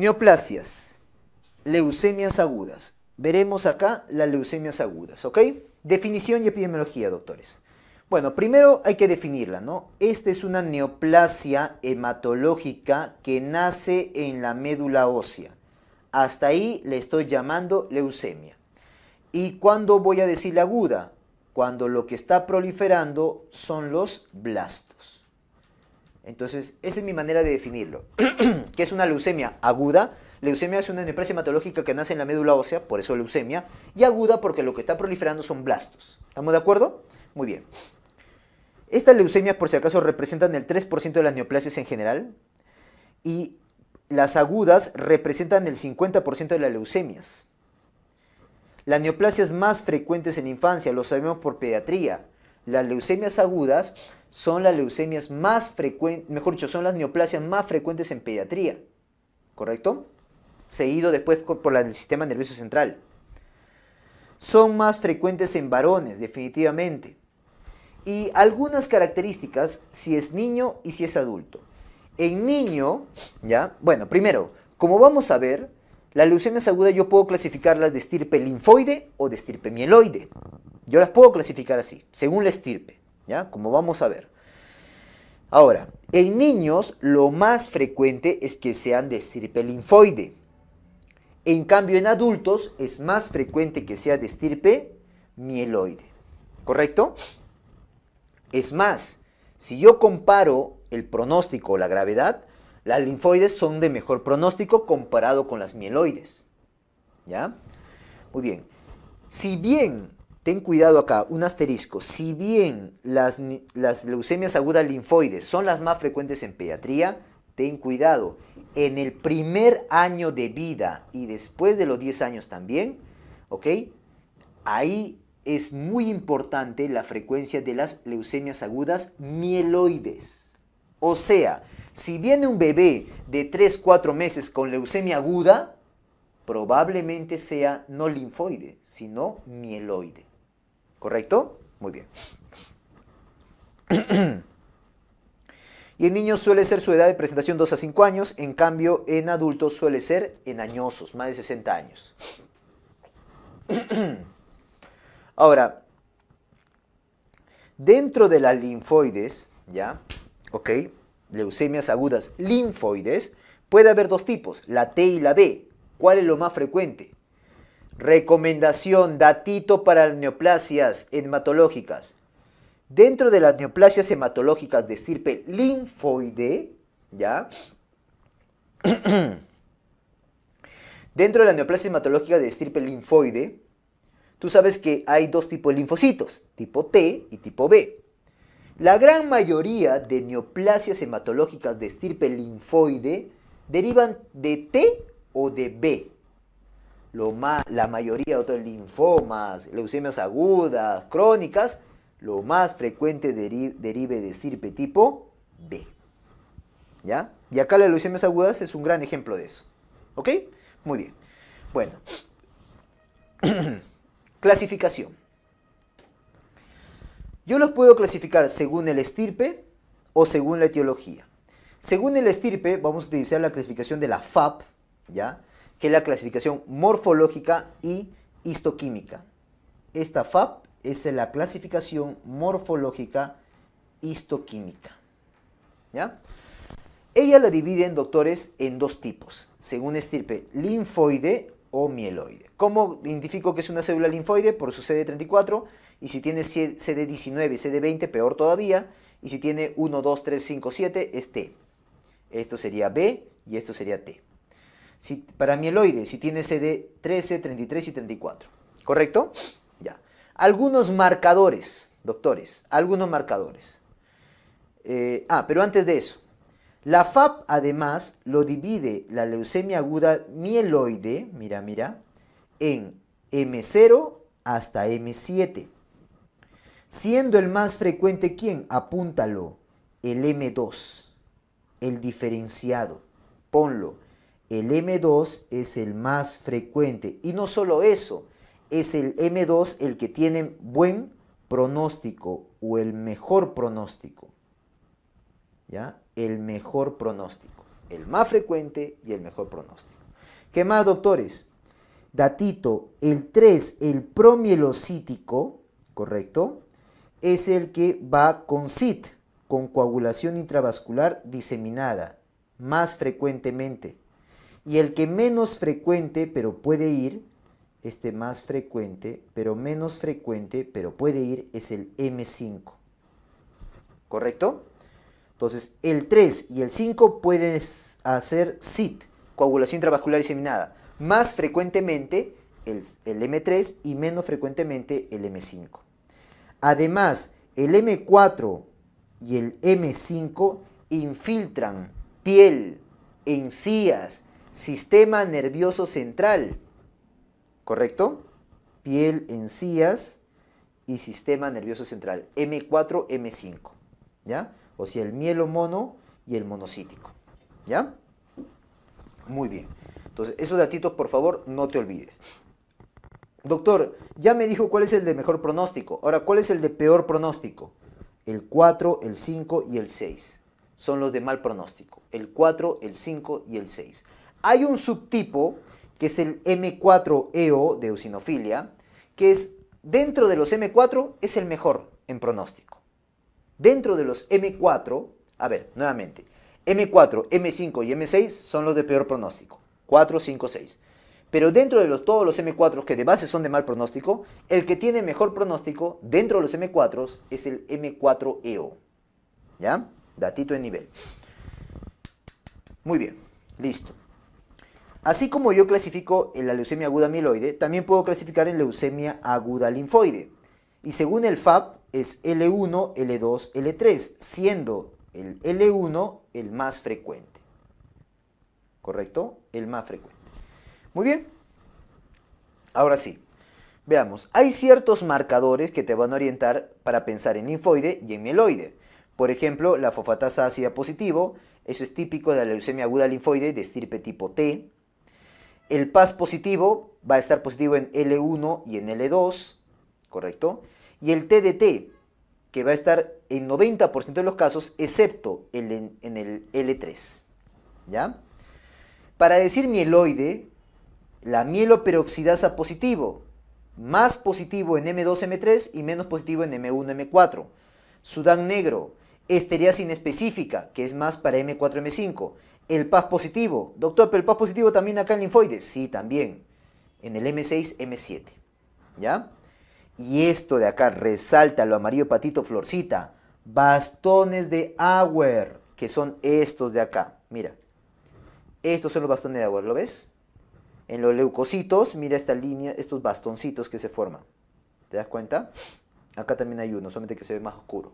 Neoplasias, leucemias agudas. Veremos acá las leucemias agudas, ¿ok? Definición y epidemiología, doctores. Bueno, primero hay que definirla, ¿no? Esta es una neoplasia hematológica que nace en la médula ósea. Hasta ahí le estoy llamando leucemia. ¿Y cuándo voy a decir aguda? Cuando lo que está proliferando son los blastos. Entonces, esa es mi manera de definirlo. ¿Qué es una leucemia? Aguda. Leucemia es una neoplasia hematológica que nace en la médula ósea, por eso leucemia, y aguda porque lo que está proliferando son blastos. ¿Estamos de acuerdo? Muy bien. Estas leucemias, por si acaso, representan el 3% de las neoplasias en general y las agudas representan el 50% de las leucemias. Las neoplasias más frecuentes en infancia, lo sabemos por pediatría, las leucemias agudas son las leucemias más frecuentes, mejor dicho, son las neoplasias más frecuentes en pediatría, ¿correcto? Seguido después por del sistema nervioso central. Son más frecuentes en varones, definitivamente. Y algunas características si es niño y si es adulto. En niño, ¿ya? Bueno, primero, como vamos a ver, las leucemias agudas yo puedo clasificarlas de estirpe linfoide o de estirpe mieloide. Yo las puedo clasificar así, según la estirpe, ¿ya? Como vamos a ver. Ahora, en niños lo más frecuente es que sean de estirpe linfoide. En cambio, en adultos es más frecuente que sea de estirpe mieloide. ¿Correcto? Es más, si yo comparo el pronóstico o la gravedad, las linfoides son de mejor pronóstico comparado con las mieloides. ¿Ya? Muy bien. Si bien ten cuidado acá, un asterisco. Si bien las, leucemias agudas linfoides son las más frecuentes en pediatría, ten cuidado. En el primer año de vida y después de los 10 años también, ¿ok? Ahí es muy importante la frecuencia de las leucemias agudas mieloides. O sea, si viene un bebé de 3, 4 meses con leucemia aguda, probablemente sea no linfoide, sino mieloide. ¿Correcto? Muy bien. y en niños suele ser su edad de presentación 2 a 5 años, en cambio en adultos suele ser en añosos, más de 60 años. Ahora, dentro de las linfoides, ¿ya? ¿Ok? Leucemias agudas linfoides, puede haber dos tipos, la T y la B. ¿Cuál es lo más frecuente? Recomendación, datito para las neoplasias hematológicas. Dentro de las neoplasias hematológicas de estirpe linfoide, ¿ya? Dentro de la neoplasia hematológica de estirpe linfoide, tú sabes que hay dos tipos de linfocitos, tipo T y tipo B. La gran mayoría de neoplasias hematológicas de estirpe linfoide derivan de T o de B la mayoría de otros linfomas, leucemias agudas, crónicas, lo más frecuente derive de estirpe tipo B. ¿Ya? Y acá las leucemias agudas es un gran ejemplo de eso. ¿Ok? Muy bien. Bueno. Clasificación. Yo los puedo clasificar según el estirpe o según la etiología. Según el estirpe, vamos a utilizar la clasificación de la FAP, ¿ya? que es la clasificación morfológica y histoquímica. Esta FAP es la clasificación morfológica histoquímica. Ella la divide en doctores en dos tipos, según estirpe linfoide o mieloide. ¿Cómo identifico que es una célula linfoide? Por su CD34 y si tiene CD19 y CD20, peor todavía. Y si tiene 1, 2, 3, 5, 7, es T. Esto sería B y esto sería T para mieloide, si tiene CD13, 33 y 34. ¿Correcto? Ya. Algunos marcadores, doctores, algunos marcadores. Eh, ah, pero antes de eso, la FAP además lo divide la leucemia aguda mieloide, mira, mira, en M0 hasta M7. Siendo el más frecuente, ¿quién? Apúntalo, el M2, el diferenciado, ponlo el M2 es el más frecuente. Y no solo eso, es el M2 el que tiene buen pronóstico o el mejor pronóstico. ¿Ya? El mejor pronóstico. El más frecuente y el mejor pronóstico. ¿Qué más, doctores? Datito, el 3, el promielocítico, ¿correcto? Es el que va con CIT, con coagulación intravascular diseminada, más frecuentemente. Y el que menos frecuente, pero puede ir, este más frecuente, pero menos frecuente, pero puede ir, es el M5. ¿Correcto? Entonces, el 3 y el 5 pueden hacer SIT, coagulación intravascular diseminada. Más frecuentemente el, el M3 y menos frecuentemente el M5. Además, el M4 y el M5 infiltran piel, encías, sistema nervioso central, ¿correcto? Piel, encías y sistema nervioso central, M4, M5, ¿ya? O sea, el mielo mono y el monocítico, ¿ya? Muy bien. Entonces, esos datitos, por favor, no te olvides. Doctor, ya me dijo cuál es el de mejor pronóstico. Ahora, ¿cuál es el de peor pronóstico? El 4, el 5 y el 6 son los de mal pronóstico. El 4, el 5 y el 6. Hay un subtipo, que es el M4EO e de eosinofilia, que es dentro de los M4 es el mejor en pronóstico. Dentro de los M4, a ver, nuevamente, M4, M5 y M6 son los de peor pronóstico, 4, 5, 6. Pero dentro de los, todos los M4 que de base son de mal pronóstico, el que tiene mejor pronóstico dentro de los M4 es el M4EO. E ¿Ya? Datito de nivel. Muy bien, listo. Así como yo clasifico en la leucemia aguda mieloide, también puedo clasificar en leucemia aguda linfoide. Y según el FAP es L1, L2, L3, siendo el L1 el más frecuente. ¿Correcto? El más frecuente. Muy bien. Ahora sí. Veamos, hay ciertos marcadores que te van a orientar para pensar en linfoide y en mieloide. Por ejemplo, la fosfatasa ácida positivo, eso es típico de la leucemia aguda linfoide de estirpe tipo T. El pas positivo va a estar positivo en L1 y en L2, ¿correcto? Y el TDT, que va a estar en 90% de los casos, excepto en, el L3, ¿ya? Para decir mieloide, la mieloperoxidasa positivo, más positivo en M2-M3 y menos positivo en M1-M4. Sudán negro, sin específica, que es más para M4-M5. El PAS positivo. Doctor, pero el PAS positivo también acá en linfoides. Sí, también. En el M6, M7. ¿Ya? Y esto de acá resalta lo amarillo patito florcita. Bastones de agua. que son estos de acá. Mira. Estos son los bastones de agua, ¿lo ves? En los leucocitos, mira esta línea, estos bastoncitos que se forman. ¿Te das cuenta? Acá también hay uno, solamente que se ve más oscuro.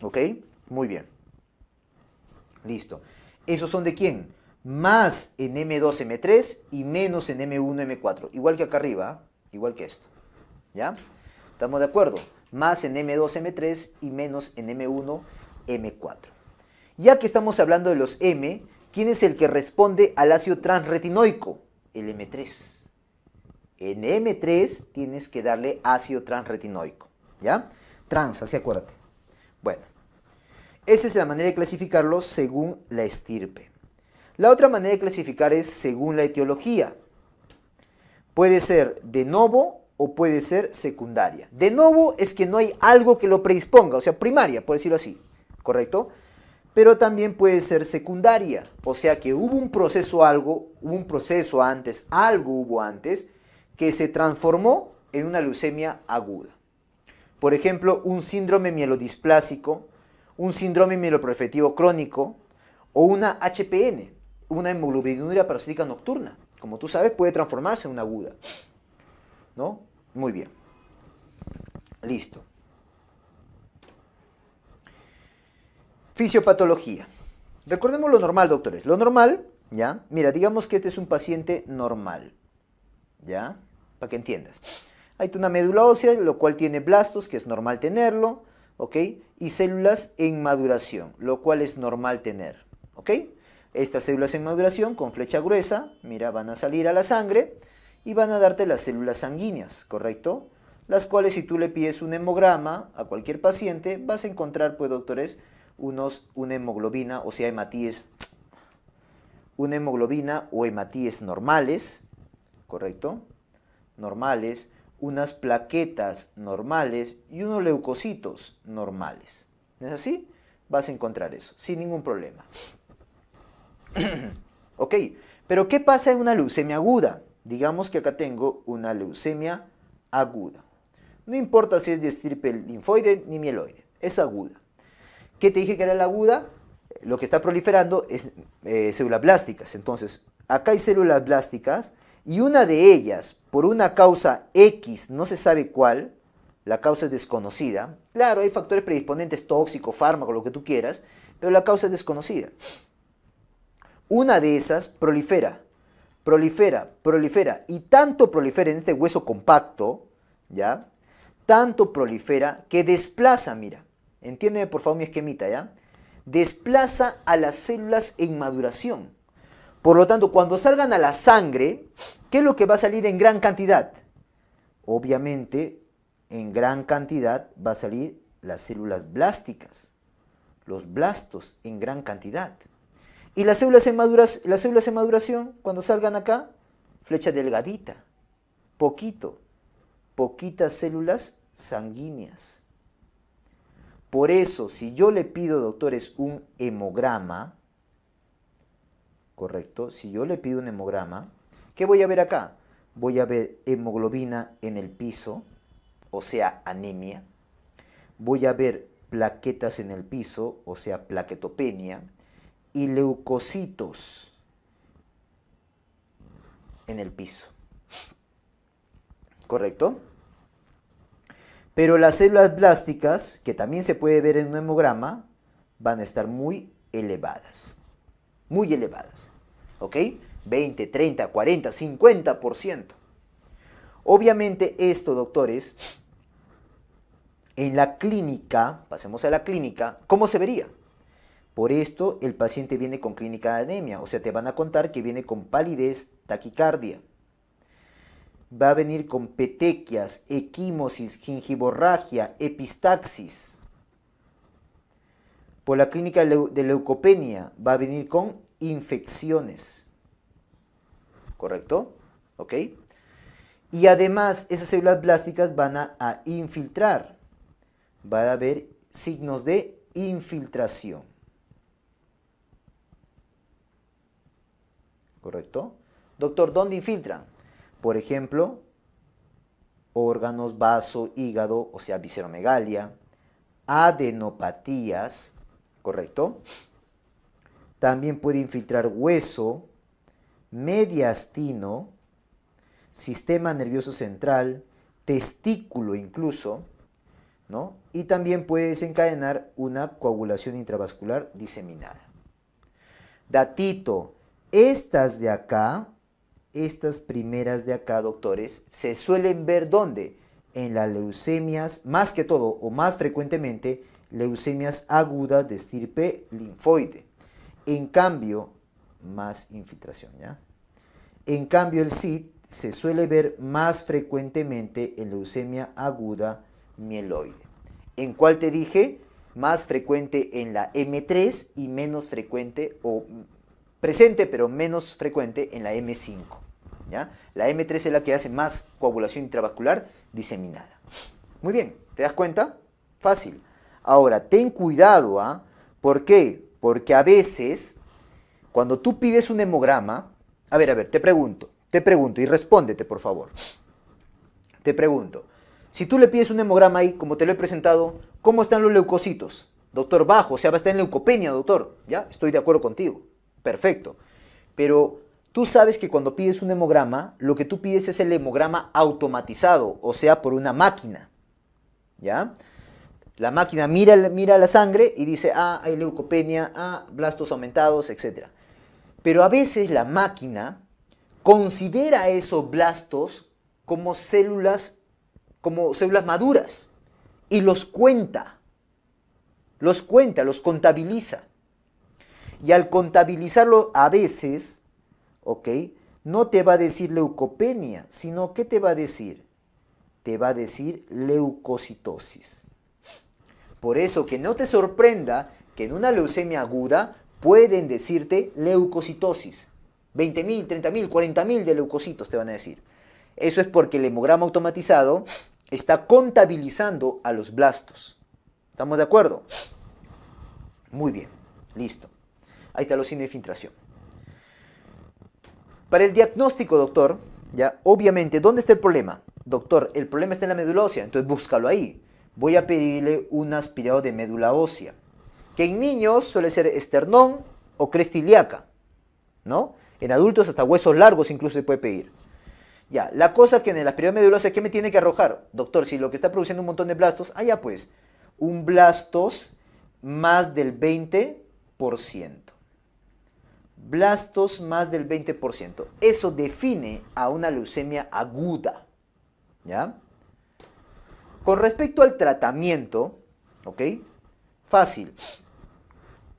¿Ok? Muy bien. Listo. ¿Esos son de quién? Más en M2, M3 y menos en M1, M4. Igual que acá arriba, igual que esto. ¿Ya? ¿Estamos de acuerdo? Más en M2, M3 y menos en M1, M4. Ya que estamos hablando de los M, ¿quién es el que responde al ácido transretinoico? El M3. En M3 tienes que darle ácido transretinoico. ¿Ya? Trans, así acuérdate. Bueno, esa es la manera de clasificarlo según la estirpe. La otra manera de clasificar es según la etiología. Puede ser de novo o puede ser secundaria. De novo es que no hay algo que lo predisponga, o sea, primaria, por decirlo así, ¿correcto? Pero también puede ser secundaria, o sea que hubo un proceso algo, un proceso antes, algo hubo antes, que se transformó en una leucemia aguda. Por ejemplo, un síndrome mielodisplásico un síndrome mieloproliferivo crónico o una HPN, una hemoglobinuria parasítica nocturna. Como tú sabes, puede transformarse en una aguda. ¿No? Muy bien. Listo. Fisiopatología. Recordemos lo normal, doctores. Lo normal, ¿ya? Mira, digamos que este es un paciente normal, ¿ya? Para que entiendas. Hay una médula ósea, lo cual tiene blastos, que es normal tenerlo. ¿ok? Y células en maduración, lo cual es normal tener, ¿ok? Estas células en maduración con flecha gruesa, mira, van a salir a la sangre y van a darte las células sanguíneas, ¿correcto? Las cuales si tú le pides un hemograma a cualquier paciente, vas a encontrar, pues doctores, unos, una hemoglobina, o sea, hematíes, una hemoglobina o hematíes normales, ¿correcto? Normales, unas plaquetas normales y unos leucocitos normales. ¿No es así? Vas a encontrar eso, sin ningún problema. ok, pero ¿qué pasa en una leucemia aguda? Digamos que acá tengo una leucemia aguda. No importa si es de estirpe linfoide ni mieloide, es aguda. ¿Qué te dije que era la aguda? Lo que está proliferando es eh, células plásticas. Entonces, acá hay células plásticas y una de ellas, por una causa X, no se sabe cuál, la causa es desconocida, claro, hay factores predisponentes, tóxico, fármaco, lo que tú quieras, pero la causa es desconocida. Una de esas prolifera, prolifera, prolifera, y tanto prolifera en este hueso compacto, ¿ya? Tanto prolifera que desplaza, mira, entiéndeme por favor mi esquemita, ¿ya? Desplaza a las células en maduración. Por lo tanto, cuando salgan a la sangre, ¿qué es lo que va a salir en gran cantidad? Obviamente, en gran cantidad va a salir las células blásticas, los blastos en gran cantidad. Y las células en, maduras, las células en maduración, cuando salgan acá, flecha delgadita, poquito, poquitas células sanguíneas. Por eso, si yo le pido, doctores, un hemograma, ¿correcto? Si yo le pido un hemograma, ¿qué voy a ver acá? Voy a ver hemoglobina en el piso, o sea, anemia. Voy a ver plaquetas en el piso, o sea, plaquetopenia. Y leucocitos en el piso. ¿Correcto? Pero las células plásticas, que también se puede ver en un hemograma, van a estar muy elevadas muy elevadas. ¿Ok? 20, 30, 40, 50%. Obviamente esto, doctores, en la clínica, pasemos a la clínica, ¿cómo se vería? Por esto el paciente viene con clínica de anemia, o sea, te van a contar que viene con palidez, taquicardia. Va a venir con petequias, equimosis, gingivorragia, epistaxis. O la clínica de leucopenia va a venir con infecciones. ¿Correcto? ¿Ok? Y además esas células plásticas van a, infiltrar. Va a haber signos de infiltración. ¿Correcto? Doctor, ¿dónde infiltran? Por ejemplo, órganos, vaso, hígado, o sea, visceromegalia, adenopatías, ¿correcto? También puede infiltrar hueso, mediastino, sistema nervioso central, testículo incluso, ¿no? Y también puede desencadenar una coagulación intravascular diseminada. Datito, estas de acá, estas primeras de acá, doctores, se suelen ver ¿dónde? En las leucemias, más que todo o más frecuentemente leucemias agudas de estirpe linfoide. En cambio, más infiltración, ¿ya? En cambio, el SID se suele ver más frecuentemente en leucemia aguda mieloide. ¿En cuál te dije? Más frecuente en la M3 y menos frecuente, o presente pero menos frecuente en la M5. ¿ya? La M3 es la que hace más coagulación intravascular diseminada. Muy bien, ¿te das cuenta? Fácil. Ahora, ten cuidado, ¿ah? ¿Por qué? Porque a veces, cuando tú pides un hemograma, a ver, a ver, te pregunto, te pregunto y respóndete, por favor. Te pregunto, si tú le pides un hemograma ahí, como te lo he presentado, ¿cómo están los leucocitos? Doctor, bajo, o sea, va a estar en leucopenia, doctor. Ya, estoy de acuerdo contigo. Perfecto. Pero tú sabes que cuando pides un hemograma, lo que tú pides es el hemograma automatizado, o sea, por una máquina. ¿Ya? La máquina mira, mira la sangre y dice, ah, hay leucopenia, ah, blastos aumentados, etc. Pero a veces la máquina considera esos blastos como células, como células maduras y los cuenta, los cuenta, los contabiliza. Y al contabilizarlo a veces, ¿ok? No te va a decir leucopenia, sino ¿qué te va a decir? Te va a decir leucocitosis. Por eso que no te sorprenda que en una leucemia aguda pueden decirte leucocitosis. 20.000, 30.000, 40.000 de leucocitos te van a decir. Eso es porque el hemograma automatizado está contabilizando a los blastos. ¿Estamos de acuerdo? Muy bien, listo. Ahí está los signos de filtración. Para el diagnóstico, doctor, ya, obviamente, ¿dónde está el problema? Doctor, el problema está en la médula entonces búscalo ahí voy a pedirle un aspirado de médula ósea, que en niños suele ser esternón o crestiliaca, ¿no? En adultos hasta huesos largos incluso se puede pedir. Ya, la cosa que en el aspirado de médula ósea, ¿qué me tiene que arrojar? Doctor, si lo que está produciendo un montón de blastos, allá ah, pues, un blastos más del 20%. Blastos más del 20%. Eso define a una leucemia aguda, ¿ya? Con respecto al tratamiento, ¿ok? Fácil.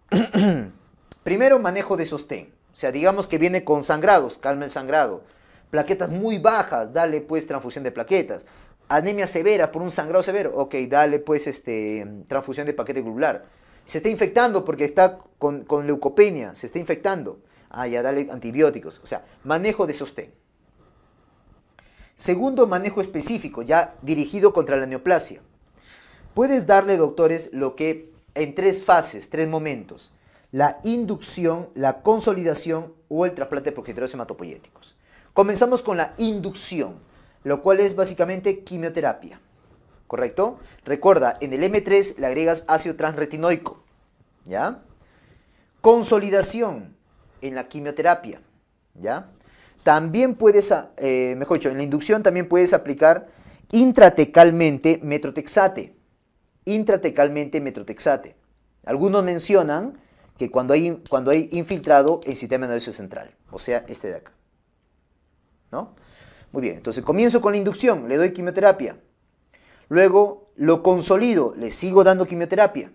Primero manejo de sostén. O sea, digamos que viene con sangrados, calma el sangrado. Plaquetas muy bajas, dale pues transfusión de plaquetas. Anemia severa por un sangrado severo, ok, dale pues este, transfusión de paquete globular. Se está infectando porque está con, con leucopenia, se está infectando. Ah, ya dale antibióticos. O sea, manejo de sostén. Segundo, manejo específico, ya dirigido contra la neoplasia. Puedes darle, doctores, lo que en tres fases, tres momentos, la inducción, la consolidación o el trasplante de progenitores hematopoyéticos. Comenzamos con la inducción, lo cual es básicamente quimioterapia. ¿Correcto? Recuerda, en el M3 le agregas ácido transretinoico. ¿Ya? Consolidación en la quimioterapia. ¿Ya? También puedes, ah, eh, mejor dicho, en la inducción también puedes aplicar intratecalmente metrotexate. Intratecalmente metrotexate. Algunos mencionan que cuando hay, cuando hay infiltrado el sistema nervioso central, o sea, este de acá. ¿No? Muy bien, entonces comienzo con la inducción, le doy quimioterapia. Luego lo consolido, le sigo dando quimioterapia.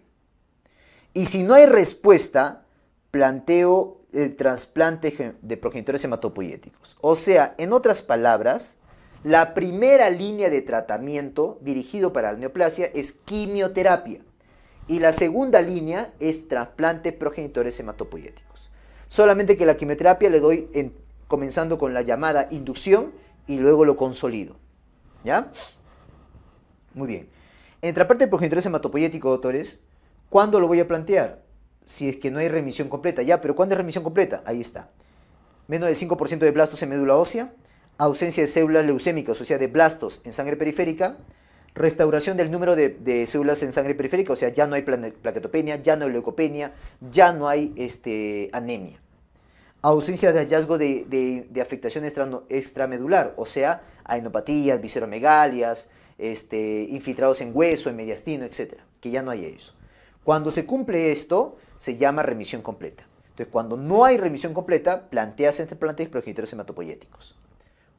Y si no hay respuesta, planteo el trasplante de progenitores hematopoyéticos. O sea, en otras palabras, la primera línea de tratamiento dirigido para la neoplasia es quimioterapia y la segunda línea es trasplante progenitores hematopoyéticos. Solamente que la quimioterapia le doy comenzando con la llamada inducción y luego lo consolido. ¿Ya? Muy bien. En de progenitores hematopoieticos, doctores, ¿cuándo lo voy a plantear? si es que no hay remisión completa. Ya, pero ¿cuándo es remisión completa? Ahí está. Menos del 5% de blastos en médula ósea, ausencia de células leucémicas, o sea, de blastos en sangre periférica, restauración del número de, células en sangre periférica, o sea, ya no hay plaquetopenia, ya no hay leucopenia, ya no hay este, anemia. Ausencia de hallazgo de, afectación extramedular, o sea, adenopatías, visceromegalias, este, infiltrados en hueso, en mediastino, etc. Que ya no hay eso. Cuando se cumple esto, se llama remisión completa. Entonces, cuando no hay remisión completa, planteas este plantas y progenitores hematopoyéticos.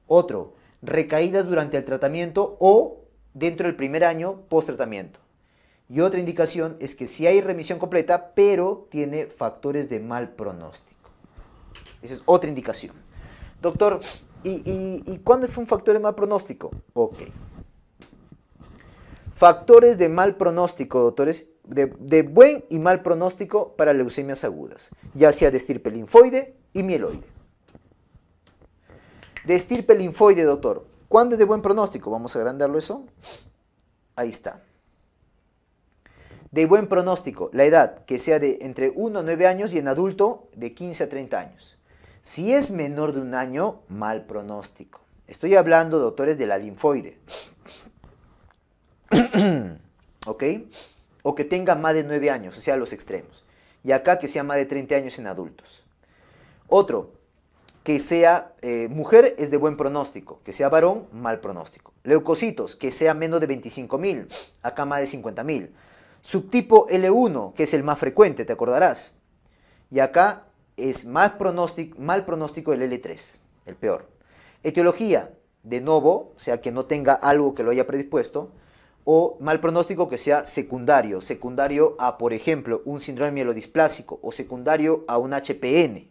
Otro, recaídas durante el tratamiento o dentro del primer año post-tratamiento. Y otra indicación es que si sí hay remisión completa, pero tiene factores de mal pronóstico. Esa es otra indicación. Doctor, ¿y, cuándo fue un factor de mal pronóstico? Ok. Factores de mal pronóstico, doctores, de, buen y mal pronóstico para leucemias agudas, ya sea de estirpe linfoide y mieloide. De estirpe linfoide, doctor, ¿cuándo es de buen pronóstico? Vamos a agrandarlo eso. Ahí está. De buen pronóstico, la edad que sea de entre 1 a 9 años y en adulto de 15 a 30 años. Si es menor de un año, mal pronóstico. Estoy hablando, doctores, de la linfoide. ¿Ok? O que tenga más de 9 años, o sea, los extremos. Y acá que sea más de 30 años en adultos. Otro, que sea eh, mujer es de buen pronóstico, que sea varón, mal pronóstico. Leucocitos, que sea menos de 25.000, acá más de 50.000. Subtipo L1, que es el más frecuente, te acordarás. Y acá es más pronóstico, mal pronóstico el L3, el peor. Etiología, de nuevo, o sea que no tenga algo que lo haya predispuesto o mal pronóstico que sea secundario, secundario a, por ejemplo, un síndrome mielodisplásico o secundario a un HPN.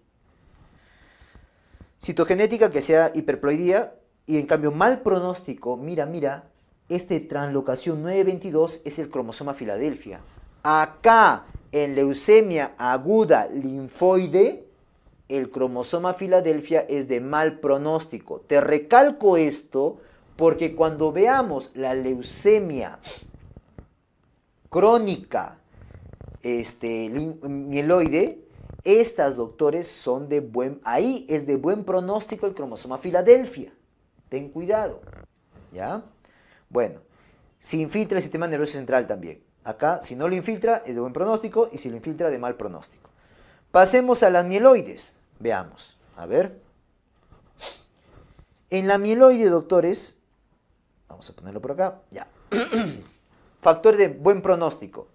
Citogenética que sea hiperploidía y en cambio mal pronóstico, mira, mira, este translocación 922 es el cromosoma Filadelfia. Acá, en leucemia aguda linfoide, el cromosoma Filadelfia es de mal pronóstico. Te recalco esto porque cuando veamos la leucemia crónica este, mieloide, estas doctores son de buen, ahí es de buen pronóstico el cromosoma Filadelfia. Ten cuidado, ¿ya? Bueno, si infiltra el sistema nervioso central también. Acá, si no lo infiltra, es de buen pronóstico y si lo infiltra, de mal pronóstico. Pasemos a las mieloides. Veamos, a ver. En la mieloide, doctores, Vamos a ponerlo por acá. Ya. Factor de buen pronóstico.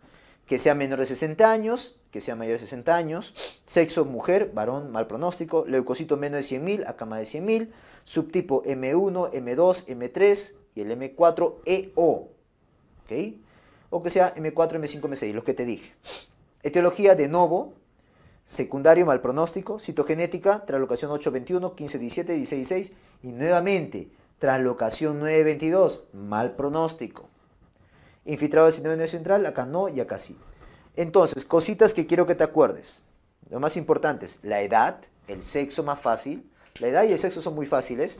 Que sea menor de 60 años, que sea mayor de 60 años. Sexo mujer, varón, mal pronóstico. Leucocito menos de 100.000, acá más de 100.000. Subtipo M1, M2, M3 y el M4 EO. ¿Ok? O que sea M4, M5, M6, los que te dije. Etiología de novo, secundario mal pronóstico, citogenética, traslocación 821, 1517, 166 y nuevamente Translocación 922, mal pronóstico. Infiltrado 19 central, acá no y acá sí. Entonces, cositas que quiero que te acuerdes. Lo más importante es la edad, el sexo más fácil. La edad y el sexo son muy fáciles.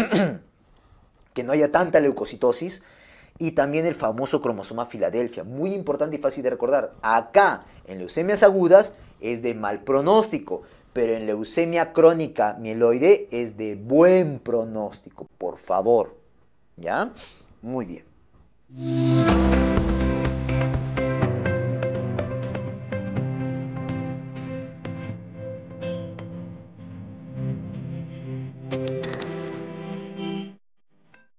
que no haya tanta leucocitosis. Y también el famoso cromosoma Filadelfia, muy importante y fácil de recordar. Acá, en leucemias agudas, es de mal pronóstico pero en leucemia crónica mieloide es de buen pronóstico, por favor. ¿Ya? Muy bien.